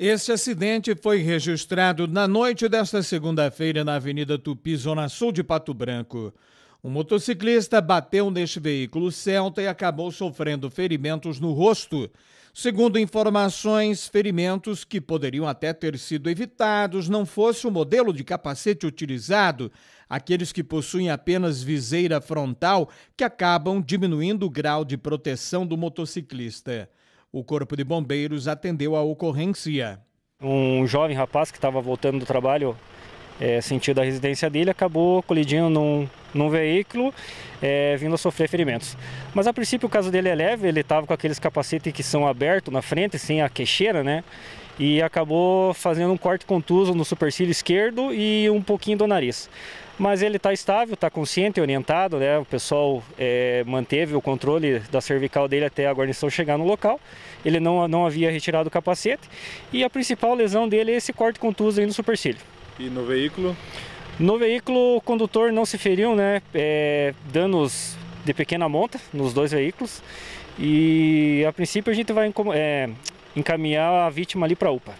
Este acidente foi registrado na noite desta segunda-feira na Avenida Tupi, Zona Sul de Pato Branco. Um motociclista bateu neste veículo Celta e acabou sofrendo ferimentos no rosto. Segundo informações, ferimentos que poderiam até ter sido evitados não fosse o modelo de capacete utilizado, aqueles que possuem apenas viseira frontal, que acabam diminuindo o grau de proteção do motociclista. O Corpo de Bombeiros atendeu a ocorrência. Um jovem rapaz que estava voltando do trabalho, é, eh, sentido da residência dele, acabou colidindo num, num veículo, é, vindo a sofrer ferimentos. Mas a princípio o caso dele é leve, ele estava com aqueles capacetes que são abertos na frente, sem a queixeira, né? E acabou fazendo um corte contuso no supercílio esquerdo e um pouquinho do nariz. Mas ele está estável, está consciente, orientado, né? O pessoal é, manteve o controle da cervical dele até a guarnição chegar no local. Ele não, não havia retirado o capacete. E a principal lesão dele é esse corte contuso aí no supercílio. E no veículo? No veículo, o condutor não se feriu, né? É, danos de pequena monta nos dois veículos. E a princípio a gente vai é, encaminhar a vítima ali para a UPA.